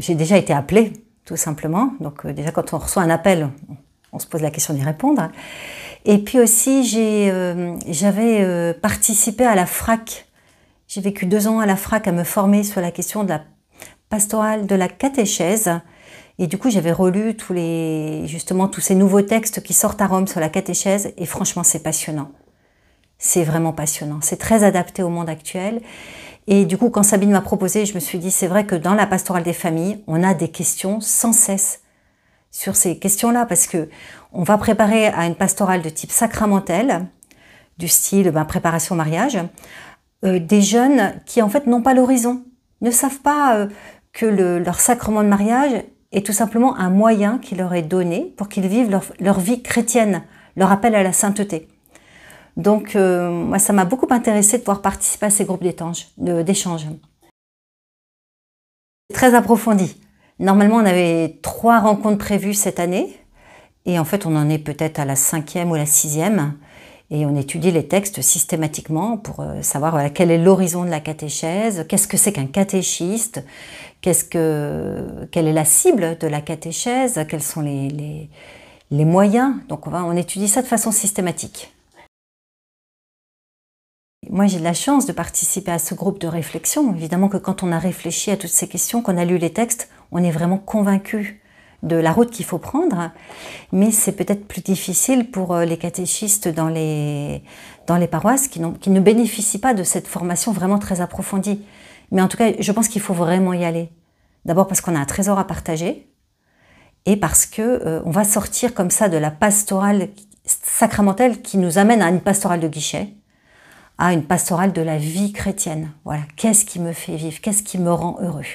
j'ai déjà été appelée, tout simplement. Donc euh, déjà quand on reçoit un appel, on, se pose la question d'y répondre. Et puis aussi, euh, j'avais euh, participé à la FRAC. J'ai vécu deux ans à la FRAC à me former sur la question de la pastorale de la catéchèse. Et du coup, j'avais relu tous les, justement, tous ces nouveaux textes qui sortent à Rome sur la catéchèse. Et franchement, c'est passionnant. C'est vraiment passionnant. C'est très adapté au monde actuel. Et du coup, quand Sabine m'a proposé, je me suis dit, c'est vrai que dans la pastorale des familles, on a des questions sans cesse sur ces questions-là, parce que on va préparer à une pastorale de type sacramentel, du style ben, préparation au mariage, euh, des jeunes qui en fait n'ont pas l'horizon, ne savent pas euh, que leur sacrement de mariage est tout simplement un moyen qui leur est donné pour qu'ils vivent leur vie chrétienne, leur appel à la sainteté. Donc, euh, moi, ça m'a beaucoup intéressé de pouvoir participer à ces groupes d'échange. Très approfondi. Normalement, on avait trois rencontres prévues cette année. Et en fait, on en est peut-être à la cinquième ou la sixième. Et on étudie les textes systématiquement pour euh, savoir quel est l'horizon de la catéchèse, qu'est-ce que c'est qu'un catéchiste, quelle est la cible de la catéchèse, quels sont les, moyens. Donc on étudie ça de façon systématique moi, j'ai de la chance de participer à ce groupe de réflexion. Évidemment que quand on a réfléchi à toutes ces questions, qu'on a lu les textes, on est vraiment convaincu de la route qu'il faut prendre, mais c'est peut-être plus difficile pour euh, les catéchistes dans les, dans les paroisses qui, ne bénéficient pas de cette formation vraiment très approfondie. Mais en tout cas, je pense qu'il faut vraiment y aller. D'abord parce qu'on a un trésor à partager et parce que euh, on va sortir comme ça de la pastorale sacramentelle qui nous amène à une pastorale de guichet à une pastorale de la vie chrétienne. Voilà, qu'est-ce qui me fait vivre Qu'est-ce qui me rend heureux